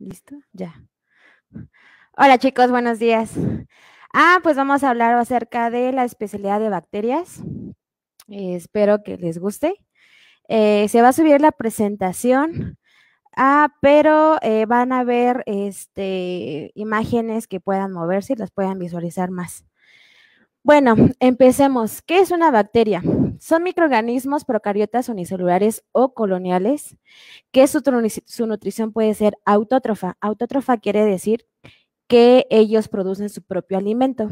¿Listo? Ya. Hola chicos, buenos días. Ah, pues vamos a hablar acerca de la especialidad de bacterias. Eh, espero que les guste. Eh, se va a subir la presentación, ah, pero eh, van a ver este, imágenes que puedan moverse y las puedan visualizar más. Bueno, empecemos. ¿Qué es una bacteria? Son microorganismos procariotas unicelulares o coloniales que su, nutrición puede ser autótrofa. Autótrofa quiere decir que ellos producen su propio alimento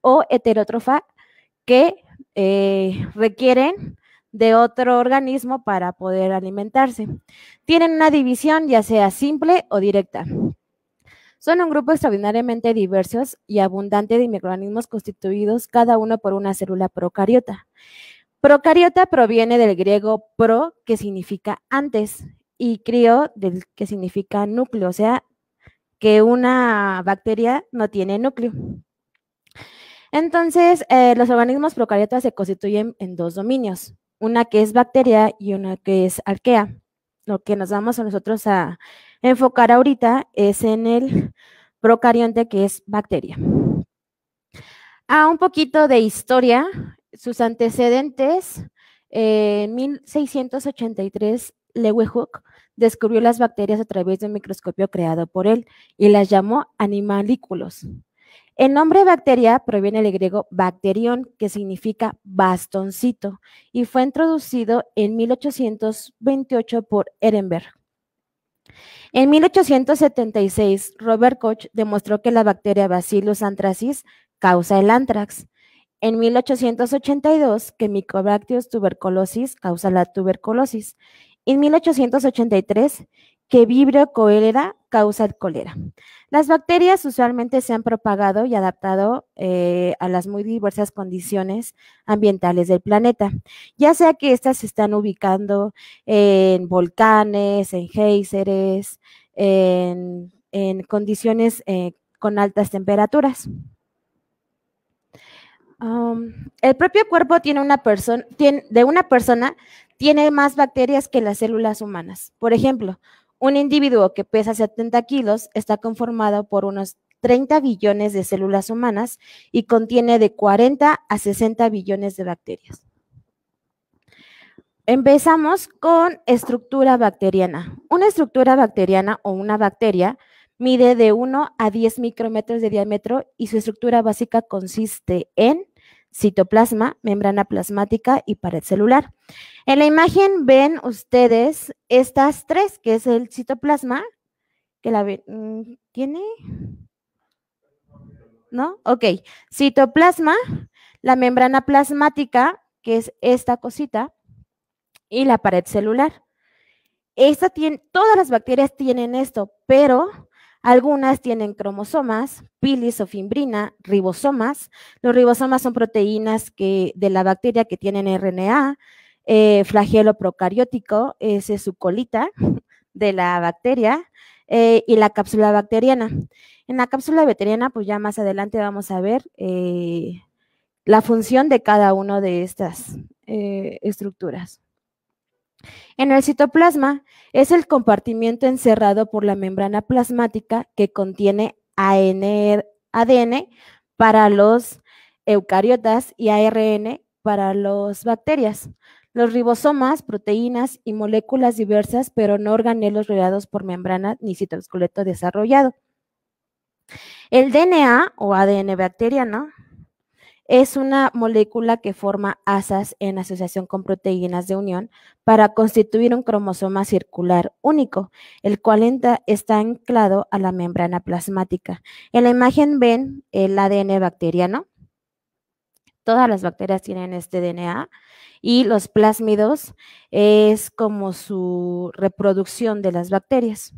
o heterótrofa que eh, requieren de otro organismo para poder alimentarse. Tienen una división ya sea simple o directa. Son un grupo extraordinariamente diversos y abundante de microorganismos constituidos cada uno por una célula procariota. Procariota proviene del griego pro, que significa antes, y crio, del que significa núcleo, o sea, que una bacteria no tiene núcleo. Entonces, eh, los organismos procariotas se constituyen en dos dominios, una que es bacteria y una que es arquea. Lo que nos vamos a nosotros a enfocar ahorita es en el procarionte que es bacteria. A un poquito de historia sus antecedentes, en 1683, Leeuwenhoek descubrió las bacterias a través de un microscopio creado por él y las llamó animalículos. El nombre bacteria proviene del griego bacterión, que significa bastoncito, y fue introducido en 1828 por Ehrenberg. En 1876, Robert Koch demostró que la bacteria Bacillus anthracis causa el antrax en 1882 que Mycobacterium tuberculosis causa la tuberculosis. En 1883 que Vibrio coelera causa el cólera. Las bacterias usualmente se han propagado y adaptado eh, a las muy diversas condiciones ambientales del planeta, ya sea que éstas se están ubicando en volcanes, en géiseres, en, condiciones eh, con altas temperaturas el propio cuerpo tiene persona, de una persona tiene más bacterias que las células humanas. Por ejemplo, un individuo que pesa 70 kilos está conformado por unos 30 billones de células humanas y contiene de 40 a 60 billones de bacterias. Empezamos con estructura bacteriana. Una estructura bacteriana o una bacteria Mide de 1 a 10 micrómetros de diámetro y su estructura básica consiste en citoplasma, membrana plasmática y pared celular. En la imagen ven ustedes estas tres, que es el citoplasma, que la mm, tiene, ¿no? Ok, citoplasma, la membrana plasmática, que es esta cosita, y la pared celular. Esta tiene, todas las bacterias tienen esto, pero algunas tienen cromosomas, pilis o fimbrina, ribosomas. Los ribosomas son proteínas de la bacteria que tienen RNA, eh, flagelo procariótico, ese es su colita de la bacteria, eh, y la cápsula bacteriana. En la cápsula bacteriana, pues ya más adelante vamos a ver eh, la función de cada una de estas estructuras. En el citoplasma es el compartimiento encerrado por la membrana plasmática que contiene ADN para los eucariotas y ARN para las bacterias. Los ribosomas, proteínas y moléculas diversas, pero no organelos rodeados por membrana ni citosqueleto desarrollado. El DNA o ADN bacteriano es una molécula que forma asas en asociación con proteínas de unión para constituir un cromosoma circular único, el cual está anclado a la membrana plasmática. En la imagen ven el ADN bacteriano. Todas las bacterias tienen este DNA y los plásmidos es como su reproducción de las bacterias.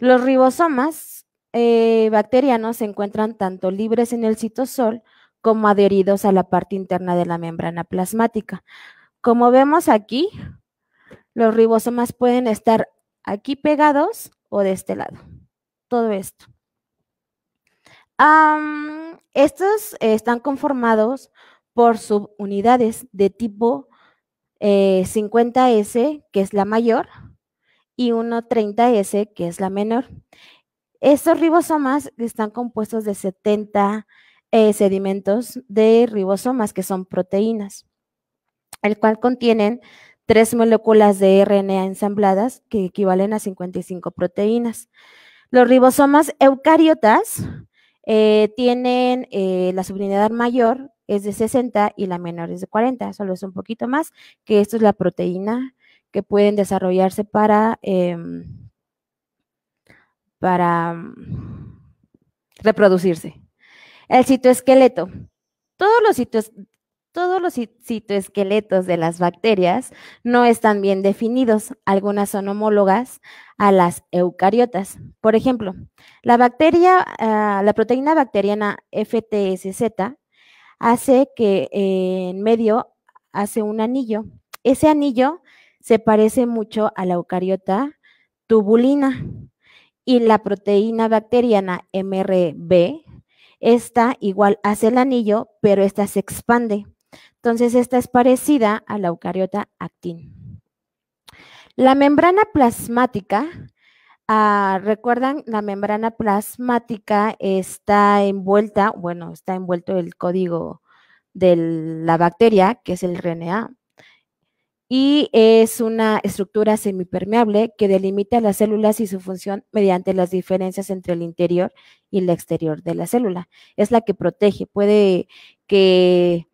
Los ribosomas eh, bacterianos se encuentran tanto libres en el citosol como adheridos a la parte interna de la membrana plasmática. Como vemos aquí, los ribosomas pueden estar aquí pegados o de este lado. Todo esto. estos están conformados por subunidades de tipo 50S, eh, que es la mayor, y 130S, que es la menor. Estos ribosomas están compuestos de 70 eh, sedimentos de ribosomas, que son proteínas, el cual contienen tres moléculas de RNA ensambladas que equivalen a 55 proteínas. Los ribosomas eucariotas eh, tienen eh, la subunidad mayor, es de 60 y la menor es de 40, solo es un poquito más, que esto es la proteína que pueden desarrollarse para, em, para mm, reproducirse. El citoesqueleto. Todos los, todos citoesqueletos de las bacterias no están bien definidos. Algunas son homólogas a las eucariotas. Por ejemplo, la bacteria, ah, la proteína bacteriana FTSZ hace que eh, en medio hace un anillo. Ese anillo se parece mucho a la eucariota tubulina y la proteína bacteriana MRB esta igual hace el anillo, pero esta se expande. Entonces, esta es parecida a la eucariota actin. La membrana plasmática, ah, recuerdan, la membrana plasmática está envuelta, bueno, está envuelto el código de la bacteria, que es el RNA y es una estructura semipermeable que delimita las células y su función mediante las diferencias entre el interior y el exterior de la célula. Es la que protege, puede que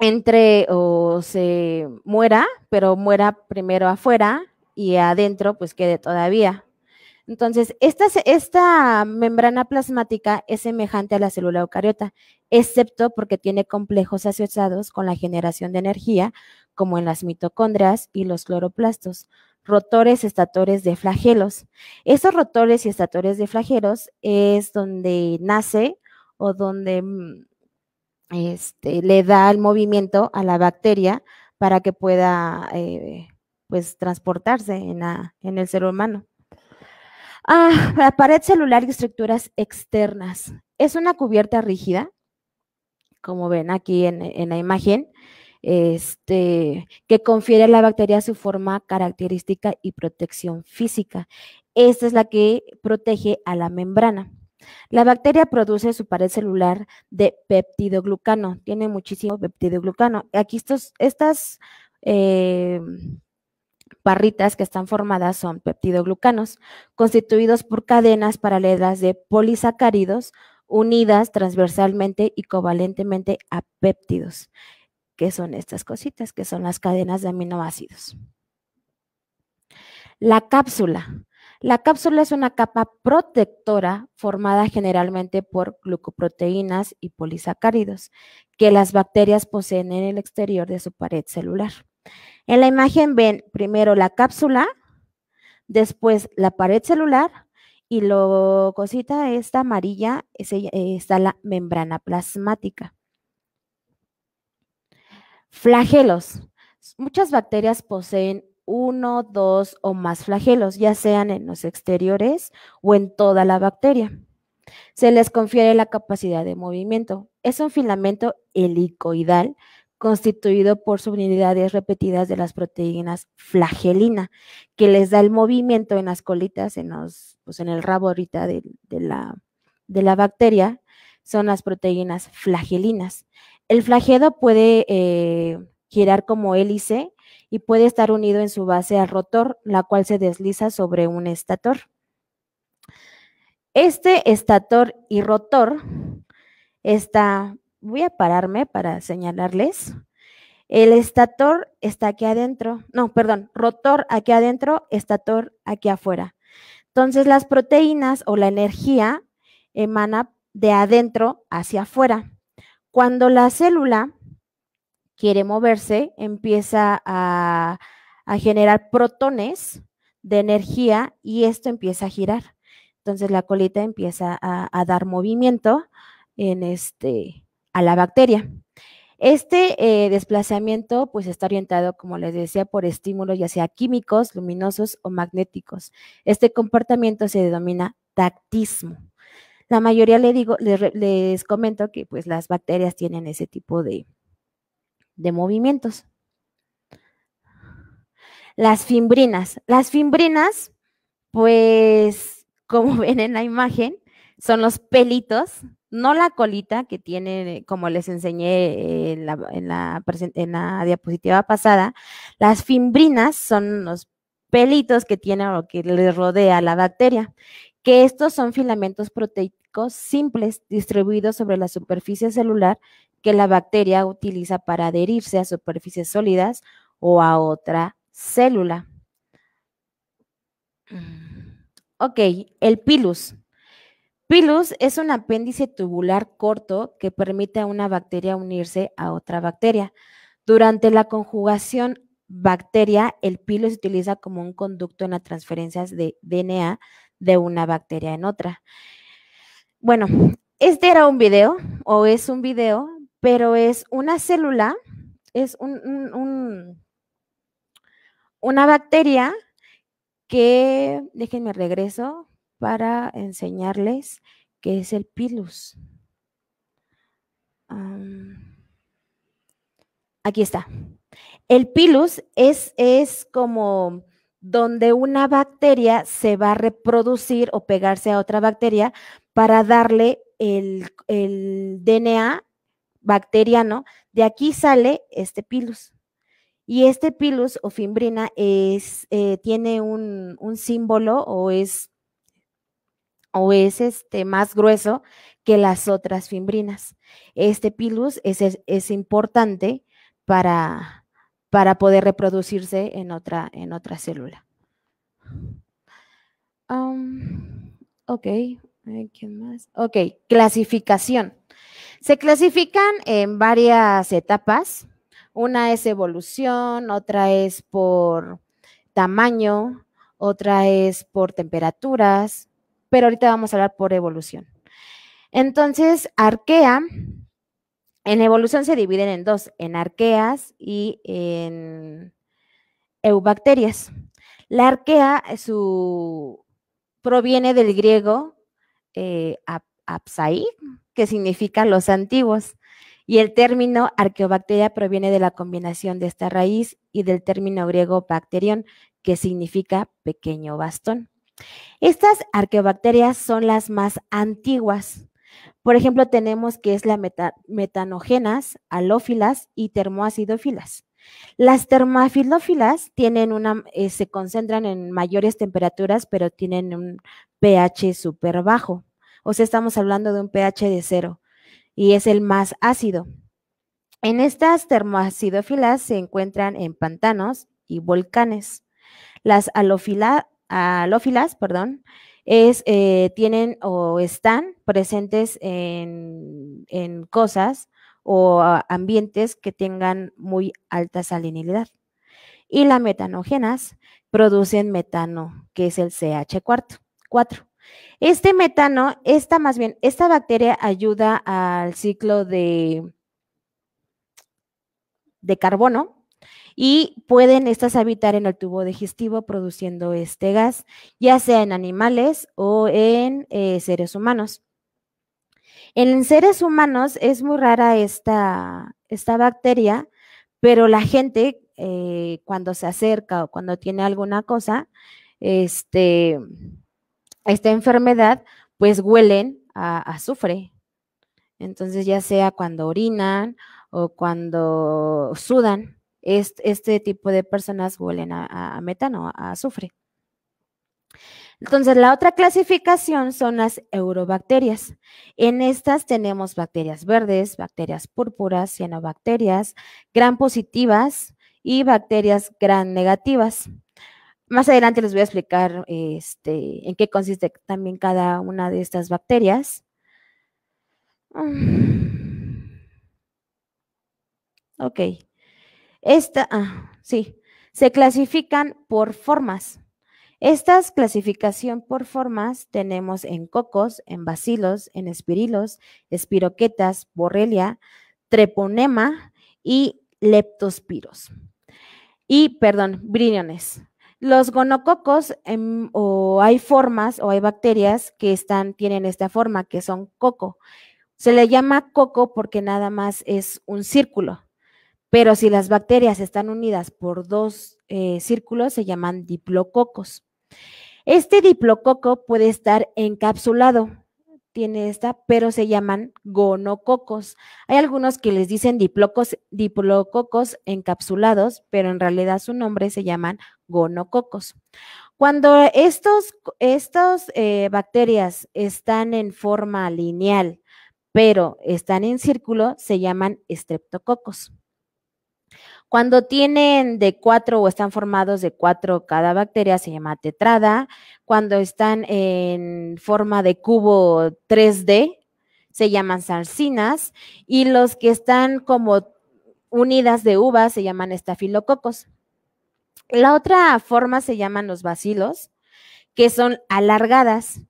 entre o se muera, pero muera primero afuera y adentro pues quede todavía. Entonces, esta, esta membrana plasmática es semejante a la célula eucariota, excepto porque tiene complejos asociados con la generación de energía, como en las mitocondrias y los cloroplastos, rotores estatores de flagelos. Esos rotores y estatores de flagelos es donde nace o donde mm, este, le da el movimiento a la bacteria para que pueda eh, pues transportarse en, el ser humano. Ah, la pared celular y estructuras externas. Es una cubierta rígida, como ven aquí en, en la imagen, este, que confiere a la bacteria su forma característica y protección física. Esta es la que protege a la membrana. La bacteria produce su pared celular de peptidoglucano, tiene muchísimo peptidoglucano. Aquí estos, estas parritas eh, que están formadas son peptidoglucanos, constituidos por cadenas paralelas de polisacáridos unidas transversalmente y covalentemente a péptidos que son estas cositas, que son las cadenas de aminoácidos. La cápsula. La cápsula es una capa protectora formada generalmente por glucoproteínas y polisacáridos que las bacterias poseen en el exterior de su pared celular. En la imagen ven primero la cápsula, después la pared celular y lo cosita esta amarilla eh, está la membrana plasmática. Flagelos. Muchas bacterias poseen uno, dos o más flagelos, ya sean en los exteriores o en toda la bacteria. Se les confiere la capacidad de movimiento. Es un filamento helicoidal constituido por subunidades repetidas de las proteínas flagelina, que les da el movimiento en las colitas, en, los, pues en el rabo ahorita de, la, de la bacteria, son las proteínas flagelinas. El flagedo puede eh, girar como hélice y puede estar unido en su base al rotor, la cual se desliza sobre un estator. Este estator y rotor está, voy a pararme para señalarles, el estator está aquí adentro, no, perdón, rotor aquí adentro, estator aquí afuera. Entonces las proteínas o la energía emana de adentro hacia afuera. Cuando la célula quiere moverse, empieza a, generar protones de energía y esto empieza a girar. Entonces la colita empieza a, dar movimiento este, a la bacteria. Este eh, desplazamiento pues está orientado, como les decía, por estímulos ya sea químicos, luminosos o magnéticos. Este comportamiento se denomina tactismo. La mayoría le digo, les, comento que pues las bacterias tienen ese tipo de, movimientos. Las fimbrinas. Las fimbrinas, pues, como ven en la imagen, son los pelitos, no la colita que tiene, como les enseñé en la, la diapositiva pasada. Las fimbrinas son los pelitos que tiene o que le rodea la bacteria que estos son filamentos proteicos simples distribuidos sobre la superficie celular que la bacteria utiliza para adherirse a superficies sólidas o a otra célula. Mm. Ok, el pilus. Pilus es un apéndice tubular corto que permite a una bacteria unirse a otra bacteria. Durante la conjugación bacteria, el pilus se utiliza como un conducto en las transferencias de DNA de una bacteria en otra. Bueno, este era un video o es un video, pero es una célula, es un, una bacteria que, déjenme regreso para enseñarles que es el pilus. aquí está. El pilus es, es como donde una bacteria se va a reproducir o pegarse a otra bacteria para darle el, DNA bacteriano. De aquí sale este pilus. Y este pilus o fimbrina es, eh, tiene un, símbolo o es, o es este, más grueso que las otras fimbrinas. Este pilus es, es importante para, para poder reproducirse en otra, en otra célula. Um, ok, ¿quién más? Ok, clasificación. Se clasifican en varias etapas. Una es evolución, otra es por tamaño, otra es por temperaturas, pero ahorita vamos a hablar por evolución. Entonces, arquea en evolución se dividen en dos, en arqueas y en eubacterias. La arquea proviene del griego eh, que significa los antiguos, y el término arqueobacteria proviene de la combinación de esta raíz y del término griego bacterión, que significa pequeño bastón. Estas arqueobacterias son las más antiguas por ejemplo, tenemos que es la metanógenas, metanogenas, y termoacidófilas. Las termafilófilas tienen una, eh, se concentran en mayores temperaturas, pero tienen un pH súper bajo. O sea, estamos hablando de un pH de cero y es el más ácido. En estas termoacidófilas se encuentran en pantanos y volcanes. Las alófilas, perdón, es, eh, tienen o están presentes en, cosas o ah, ambientes que tengan muy alta salinidad. Y las metanógenas producen metano, que es el CH4. Este metano, esta más bien, esta bacteria ayuda al ciclo de, de carbono y pueden estas habitar en el tubo digestivo produciendo este gas, ya sea en animales o en eh, seres humanos. En seres humanos es muy rara esta, esta bacteria, pero la gente eh, cuando se acerca o cuando tiene alguna cosa, este, esta enfermedad, pues huelen a azufre. Entonces ya sea cuando orinan o cuando sudan, este, tipo de personas huelen a, metano, a azufre. Entonces, la otra clasificación son las eurobacterias. En estas tenemos bacterias verdes, bacterias púrpuras, cianobacterias, gran positivas y bacterias gran negativas. Más adelante les voy a explicar este, en qué consiste también cada una de estas bacterias. Mm. Ok. Esta, ah, sí, se clasifican por formas. Estas clasificación por formas tenemos en cocos, en bacilos, en espirilos, espiroquetas, borrelia, treponema y leptospiros. Y, perdón, briniones. Los gonococos em, o hay formas o hay bacterias que están, tienen esta forma, que son coco. Se le llama coco porque nada más es un círculo. Pero si las bacterias están unidas por dos eh, círculos, se llaman diplococos. Este diplococo puede estar encapsulado, tiene esta, pero se llaman gonococos. Hay algunos que les dicen diplococos encapsulados, pero en realidad su nombre se llaman gonococos. Cuando estas eh, bacterias están en forma lineal, pero están en círculo, se llaman estreptococos. Cuando tienen de cuatro o están formados de cuatro cada bacteria, se llama tetrada. Cuando están en forma de cubo 3D, se llaman salsinas. Y los que están como unidas de uvas se llaman estafilococos. La otra forma se llaman los bacilos, que son alargadas.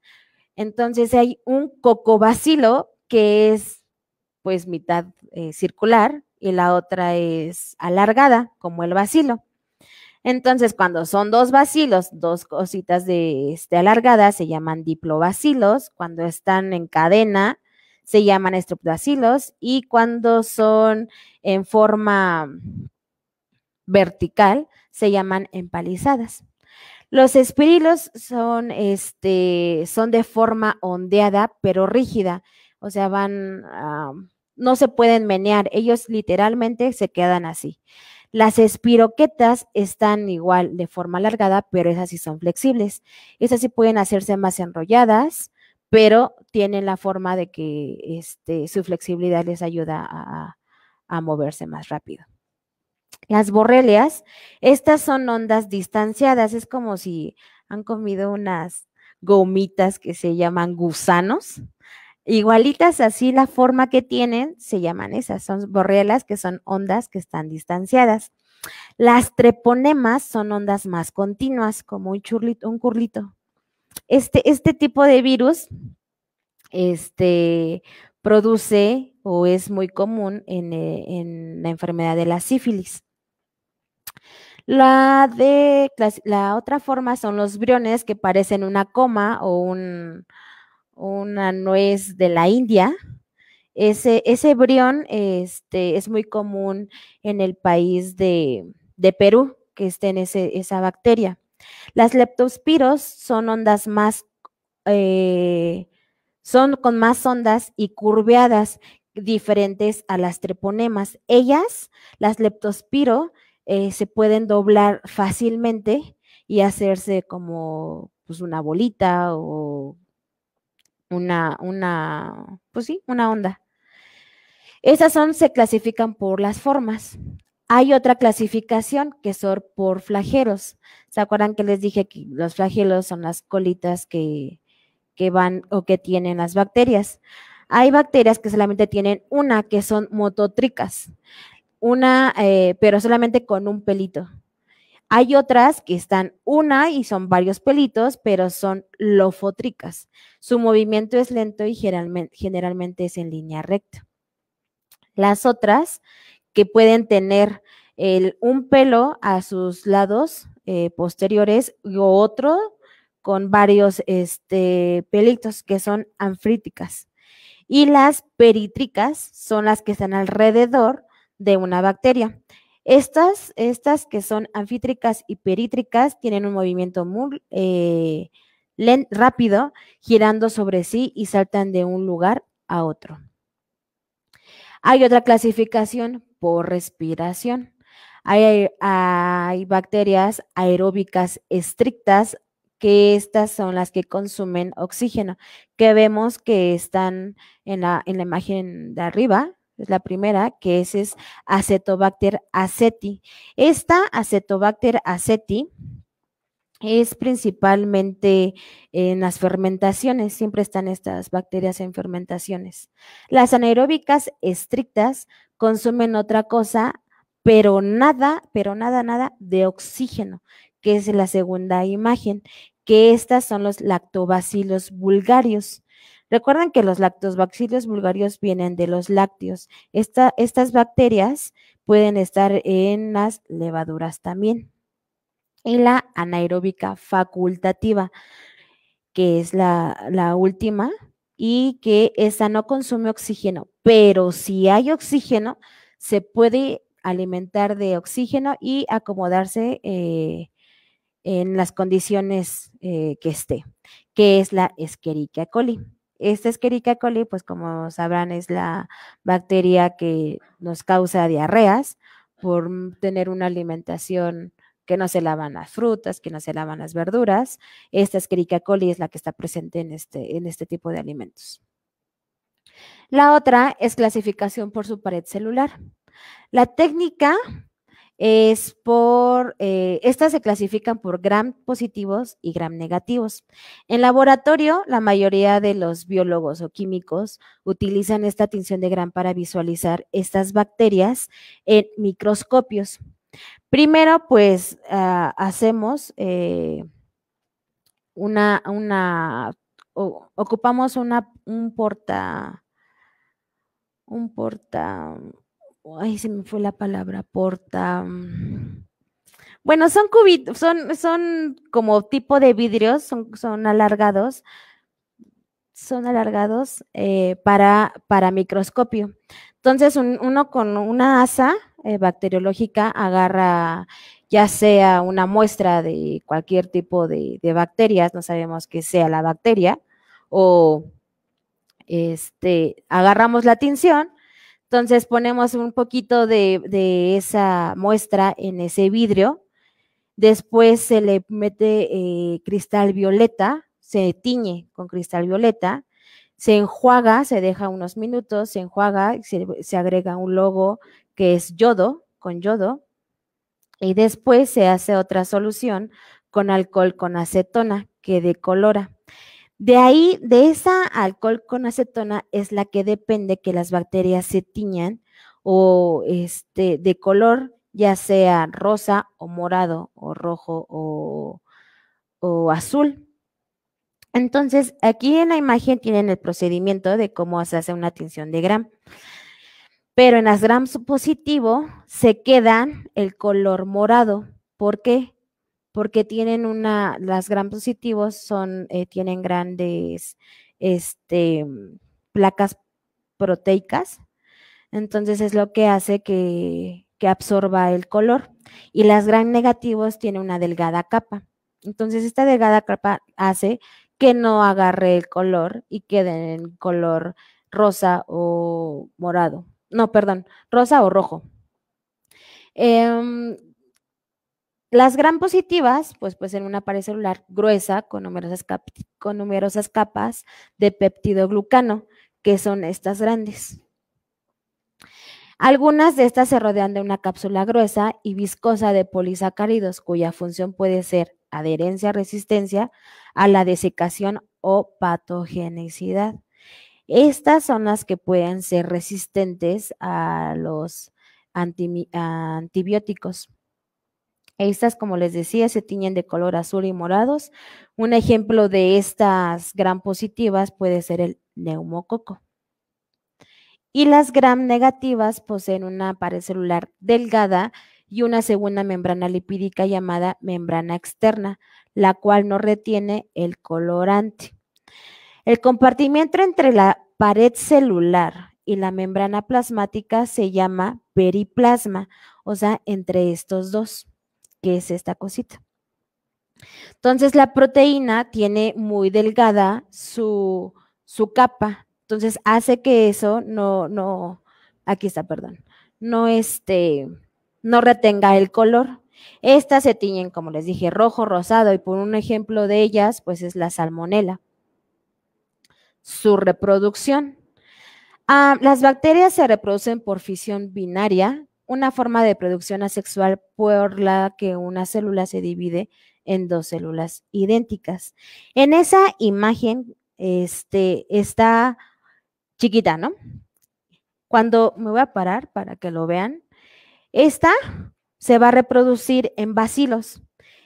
Entonces hay un cocobacilo que es pues mitad eh, circular, y la otra es alargada, como el vacilo. Entonces, cuando son dos vacilos, dos cositas de este, alargadas, se llaman diplobacilos. Cuando están en cadena, se llaman estreptobacilos. Y cuando son en forma vertical, se llaman empalizadas. Los espirilos son, este, son de forma ondeada, pero rígida. O sea, van no se pueden menear, ellos literalmente se quedan así. Las espiroquetas están igual de forma alargada, pero esas sí son flexibles. Esas sí pueden hacerse más enrolladas, pero tienen la forma de que este, su flexibilidad les ayuda a, a moverse más rápido. Las borrelias, estas son ondas distanciadas, es como si han comido unas gomitas que se llaman gusanos Igualitas así la forma que tienen, se llaman esas, son borrelas que son ondas que están distanciadas. Las treponemas son ondas más continuas, como un, churlito, un curlito. Este, este tipo de virus este, produce o es muy común en, eh, la enfermedad de la sífilis. La, de, la otra forma son los briones que parecen una coma o un, una nuez de la India. Ese, ese brión este, es muy común en el país de, de Perú, que esté en ese, esa bacteria. Las leptospiros son ondas más, eh, son con más ondas y curveadas diferentes a las treponemas. Ellas, las leptospiro, eh, se pueden doblar fácilmente y hacerse como pues, una bolita o una, una, pues sí, una onda. Esas son, se clasifican por las formas. Hay otra clasificación que son por flagelos. ¿Se acuerdan que les dije que los flagelos son las colitas que, que van o que tienen las bacterias? Hay bacterias que solamente tienen una, que son mototricas, una, eh, pero solamente con un pelito. Hay otras que están una y son varios pelitos, pero son lofotricas. Su movimiento es lento y generalmente, es en línea recta. Las otras que pueden tener un pelo a sus lados eh, posteriores o otro con varios este, pelitos que son anfríticas. Y las peritricas son las que están alrededor de una bacteria. Estas, estas que son anfítricas y perítricas tienen un movimiento muy eh, rápido, girando sobre sí y saltan de un lugar a otro. Hay otra clasificación por respiración. Hay, bacterias aeróbicas estrictas que estas son las que consumen oxígeno, que vemos que están en la, en la imagen de arriba, es la primera, que es, es Acetobacter aceti. Esta Acetobacter aceti es principalmente en las fermentaciones, siempre están estas bacterias en fermentaciones. Las anaeróbicas estrictas consumen otra cosa, pero nada, pero nada, nada de oxígeno, que es la segunda imagen, que estas son los lactobacilos vulgarios. Recuerden que los lactobacilos vulgarios vienen de los lácteos. estas bacterias pueden estar en las levaduras también. Y la anaeróbica facultativa, que es la, última, y que esa no consume oxígeno, pero si hay oxígeno, se puede alimentar de oxígeno y acomodarse eh, en las condiciones eh, que esté, que es la Escherichia coli. Esta Escherichia coli, pues como sabrán, es la bacteria que nos causa diarreas por mm, tener una alimentación que no se lavan las frutas, que no se lavan las verduras. Esta Escherichia coli es la que está presente en este, en este tipo de alimentos. La otra es clasificación por su pared celular. La técnica es por, eh, estas se clasifican por gram positivos y gram negativos. En laboratorio, la mayoría de los biólogos o químicos utilizan esta tinción de gram para visualizar estas bacterias en microscopios. Primero, pues ah, hacemos eh, una, una ocupamos una, un porta, un porta, ay, se me fue la palabra, porta. Mm, bueno, son cubitos, son, como tipo de vidrios, son, alargados, son alargados eh, para, para microscopio. Entonces, uno con una asa eh, bacteriológica agarra ya sea una muestra de cualquier tipo de, de bacterias, no sabemos qué sea la bacteria, o este, agarramos la tinción entonces ponemos un poquito de, esa muestra en ese vidrio. Después se le mete eh, cristal violeta, se tiñe con cristal violeta, se enjuaga, se deja unos minutos, se enjuaga, se agrega un logo que es yodo, con yodo, y después se hace otra solución con alcohol con acetona que decolora. De ahí, de esa alcohol con acetona es la que depende que las bacterias se tiñan o este, de color, ya sea rosa o morado o rojo o, azul. Entonces, aquí en la imagen tienen el procedimiento de cómo se hace una tinción de gram. Pero en las Gram positivo se queda el color morado. ¿Por qué? porque tienen una, las gran positivos son, eh, tienen grandes este, mm, placas proteicas, entonces es lo que hace que, absorba el color. Y las gran negativos tienen una delgada capa. Entonces esta delgada capa hace que no agarre el color y quede en color rosa o morado. No, perdón, rosa o rojo. Em, las gran positivas, pues, pues en una pared celular gruesa con numerosas, con numerosas capas de peptidoglucano, que son estas grandes. Algunas de estas se rodean de una cápsula gruesa y viscosa de polisacáridos, cuya función puede ser adherencia, resistencia a la desecación o patogenicidad. Estas son las que pueden ser resistentes a los antibióticos. Estas, como les decía, se tiñen de color azul y morados. Un ejemplo de estas gram positivas puede ser el neumococo. Y las gram negativas poseen una pared celular delgada y una segunda membrana lipídica llamada membrana externa, la cual no retiene el colorante. El compartimiento entre la pared celular y la membrana plasmática se llama periplasma, o sea, entre estos dos es esta cosita. Entonces la proteína tiene muy delgada su, capa, entonces hace que eso no, no, aquí está, perdón, no este, no retenga el color. Estas se tiñen, como les dije, rojo, rosado, y por un ejemplo de ellas, pues es la salmonela. Su reproducción. Ah, las bacterias se reproducen por fisión binaria, una forma de producción asexual por la que una célula se divide en dos células idénticas. En esa imagen este, está chiquita, ¿no? Cuando me voy a parar para que lo vean, esta se va a reproducir en bacilos.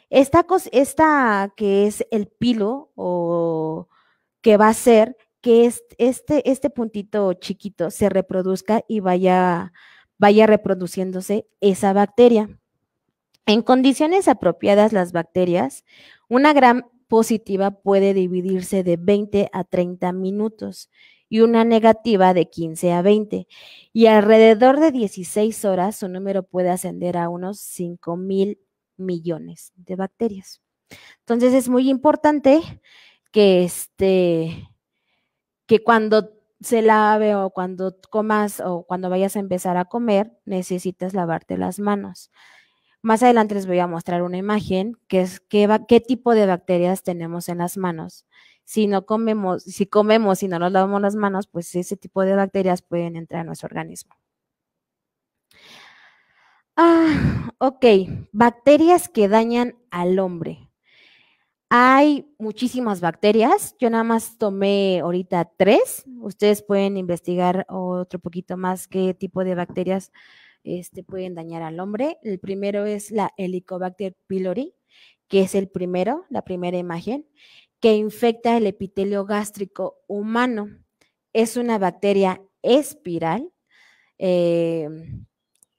Esta, esta que es el pilo o que va a ser que este, este puntito chiquito se reproduzca y vaya vaya reproduciéndose esa bacteria. En condiciones apropiadas, las bacterias, una gran positiva puede dividirse de 20 a 30 minutos y una negativa de 15 a 20. Y alrededor de 16 horas su número puede ascender a unos 5 mil millones de bacterias. Entonces es muy importante que, este, que cuando se lave o cuando comas o cuando vayas a empezar a comer, necesitas lavarte las manos. Más adelante les voy a mostrar una imagen que es qué, tipo de bacterias tenemos en las manos. Si no comemos, si comemos y no nos lavamos las manos, pues ese tipo de bacterias pueden entrar a nuestro organismo. Ah, ok. Bacterias que dañan al hombre. Hay muchísimas bacterias. Yo nada más tomé ahorita tres. Ustedes pueden investigar otro poquito más qué tipo de bacterias este, pueden dañar al hombre. El primero es la Helicobacter pylori, que es el primero, la primera imagen, que infecta el epitelio gástrico humano. Es una bacteria espiral eh,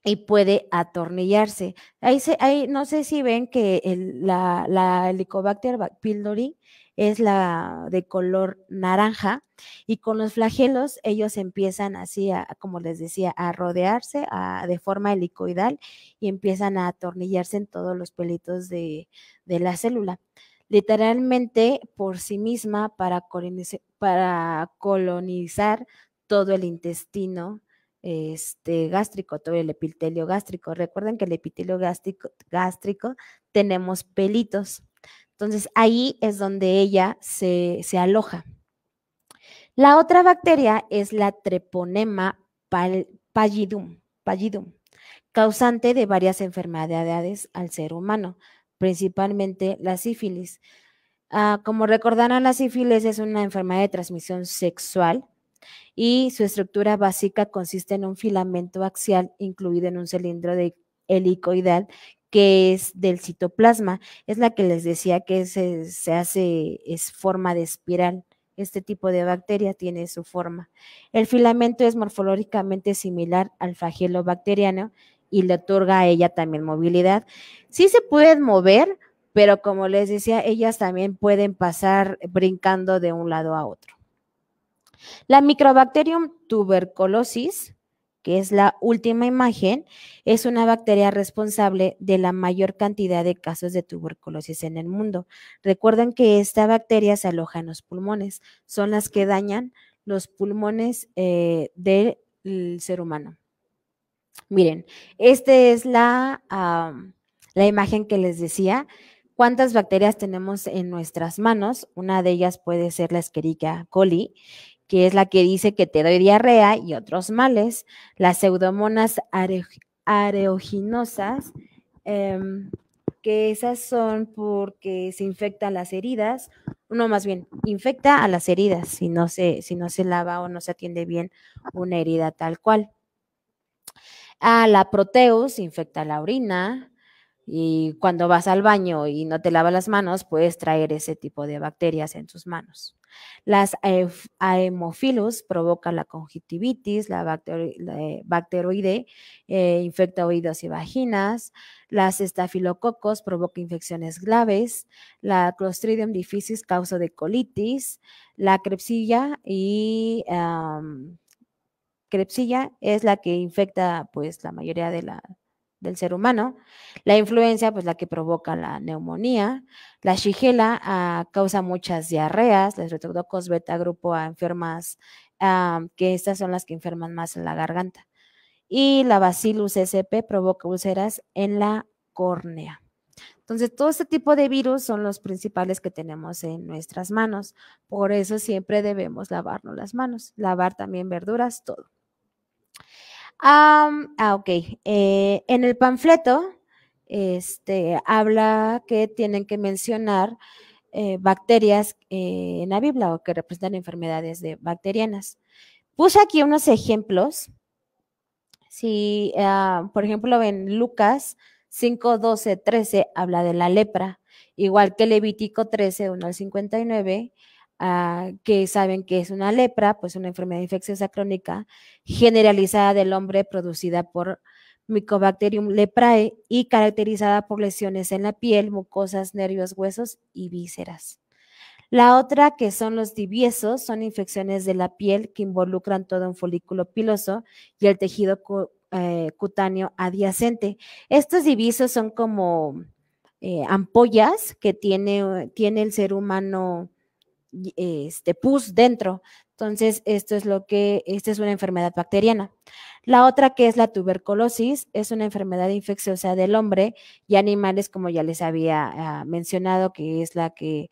y puede atornillarse. Ahí, ahí no sé si ven que la, la Helicobacter pylori es la de color naranja y con los flagelos ellos empiezan así, a, como les decía, a rodearse de forma helicoidal y empiezan a atornillarse en todos los pelitos de, la célula. Literalmente por sí misma para colonizar todo el intestino este, gástrico, todo el epitelio gástrico. Recuerden que el epitelio gástrico, gástrico tenemos pelitos. Entonces ahí es donde ella se, aloja. La otra bacteria es la treponema pallidum, pallidum, causante de varias enfermedades al ser humano, principalmente la sífilis. Ah, como recordarán, la sífilis es una enfermedad de transmisión sexual y su estructura básica consiste en un filamento axial incluido en un cilindro helicoidal que es del citoplasma. Es la que les decía que se, hace, es forma de espiral. Este tipo de bacteria tiene su forma. El filamento es morfológicamente similar al flagelo bacteriano y le otorga a ella también movilidad. Sí se pueden mover, pero como les decía, ellas también pueden pasar brincando de un lado a otro. La Microbacterium tuberculosis, que es la última imagen, es una bacteria responsable de la mayor cantidad de casos de tuberculosis en el mundo. Recuerden que esta bacteria se aloja en los pulmones, son las que dañan los pulmones eh, del ser humano. Miren, esta es la, la imagen que les decía. ¿Cuántas bacterias tenemos en nuestras manos? Una de ellas puede ser la Escherichia coli que es la que dice que te doy diarrea y otros males, las pseudomonas areoginosas, em, que esas son porque se infectan las heridas, no más bien, infecta a las heridas si no se, si no se lava o no se atiende bien una herida tal cual. A la proteus infecta la orina, y cuando vas al baño y no te lavas las manos, puedes traer ese tipo de bacterias en tus manos. Las aemophilus provoca la conjuntivitis, la, eh, bacteroide, eh, infecta oídos y vaginas. Las estafilococos provoca infecciones graves. La Clostridium difficile causa de colitis. La crepsilla y crepsilla es la que infecta pues la mayoría de la del ser humano, la influencia, pues la que provoca la neumonía, la shigela ah, causa muchas diarreas, la retrococos beta grupo A enfermas, ah, que estas son las que enferman más en la garganta. Y la bacillus SP provoca úlceras en la córnea. Entonces, todo este tipo de virus son los principales que tenemos en nuestras manos. Por eso siempre debemos lavarnos las manos, lavar también verduras, todo ah, ok. Eh, en el panfleto este, habla que tienen que mencionar eh, bacterias eh, en la Biblia o que representan enfermedades bacterianas. Puse aquí unos ejemplos. Si, ah, por ejemplo, en Lucas 5, 12, 13 habla de la lepra, igual que Levítico 13, 1 al 59 Ah, que saben que es una lepra, pues una enfermedad infecciosa crónica generalizada del hombre producida por Mycobacterium leprae y caracterizada por lesiones en la piel, mucosas, nervios, huesos y vísceras. La otra, que son los diviesos, son infecciones de la piel que involucran todo un folículo piloso y el tejido eh, cutáneo adyacente. Estos diviesos son como eh, ampollas que tiene, eh, tiene el ser humano este, pus dentro. Entonces, esto es lo que, esta es una enfermedad bacteriana. La otra que es la tuberculosis, es una enfermedad infecciosa del hombre y animales, como ya les había ah, mencionado, que es la que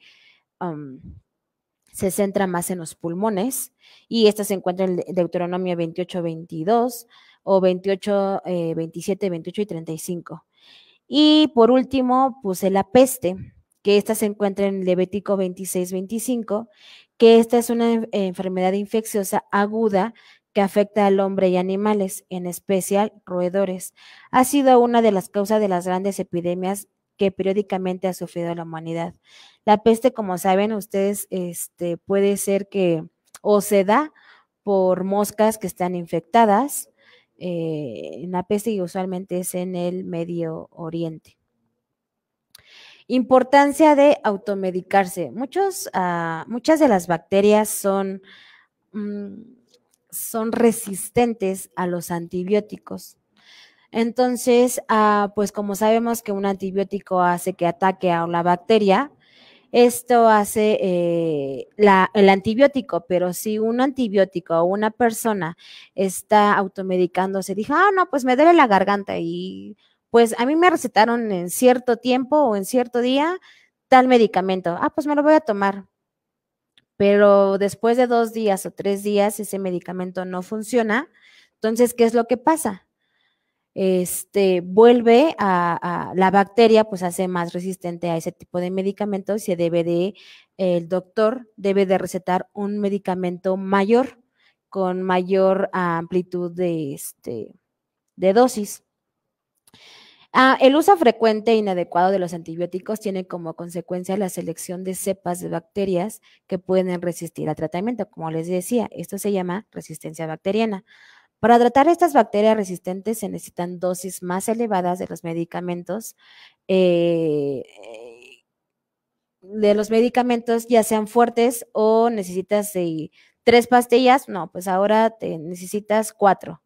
se centra más en los pulmones y esta se encuentra en Deuteronomio 28, 22 o 28, 27, 28 y 35. Y por último, puse la peste que esta se encuentra en Levítico 26-25, que esta es una enfermedad infecciosa aguda que afecta al hombre y animales, en especial roedores. Ha sido una de las causas de las grandes epidemias que periódicamente ha sufrido la humanidad. La peste, como saben ustedes, este, puede ser que o se da por moscas que están infectadas, en eh, la peste y usualmente es en el Medio Oriente. Importancia de automedicarse. Muchos, ah, muchas de las bacterias son, mm, son resistentes a los antibióticos. Entonces, ah, pues como sabemos que un antibiótico hace que ataque a una bacteria, esto hace eh, el antibiótico, pero si un antibiótico o una persona está automedicándose, dijo, ah, no, pues me duele la garganta y pues a mí me recetaron en cierto tiempo o en cierto día tal medicamento. Ah, pues me lo voy a tomar. Pero después de dos días o tres días ese medicamento no funciona. Entonces, ¿qué es lo que pasa? Este, vuelve a, la bacteria, pues hace más resistente a ese tipo de medicamento. y se debe de, el doctor debe de recetar un medicamento mayor, con mayor amplitud de, este, de dosis. Ah, el uso frecuente e inadecuado de los antibióticos tiene como consecuencia la selección de cepas de bacterias que pueden resistir al tratamiento. Como les decía, esto se llama resistencia bacteriana. Para tratar estas bacterias resistentes se necesitan dosis más elevadas de los medicamentos, eh, de los medicamentos ya sean fuertes o necesitas tres pastillas, no, pues ahora te necesitas cuatro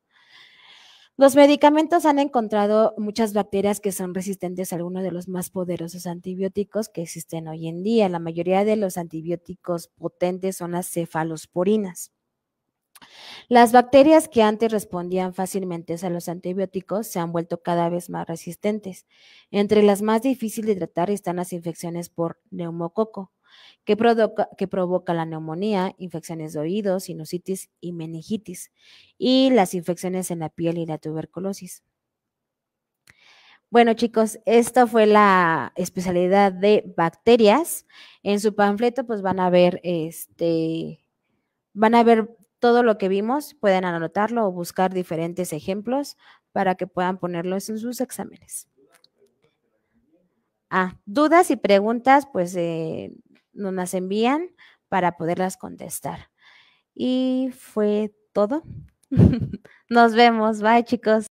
los medicamentos han encontrado muchas bacterias que son resistentes a algunos de los más poderosos antibióticos que existen hoy en día. La mayoría de los antibióticos potentes son las cefalosporinas. Las bacterias que antes respondían fácilmente a los antibióticos se han vuelto cada vez más resistentes. Entre las más difíciles de tratar están las infecciones por neumococo, que provoca, que provoca la neumonía, infecciones de oídos, sinusitis y meningitis, y las infecciones en la piel y la tuberculosis. Bueno, chicos, esta fue la especialidad de bacterias. En su panfleto, pues van a ver este, van a ver todo lo que vimos, pueden anotarlo o buscar diferentes ejemplos para que puedan ponerlos en sus exámenes. Ah, dudas y preguntas, pues eh, nos las envían para poderlas contestar. Y fue todo. Nos vemos. Bye chicos.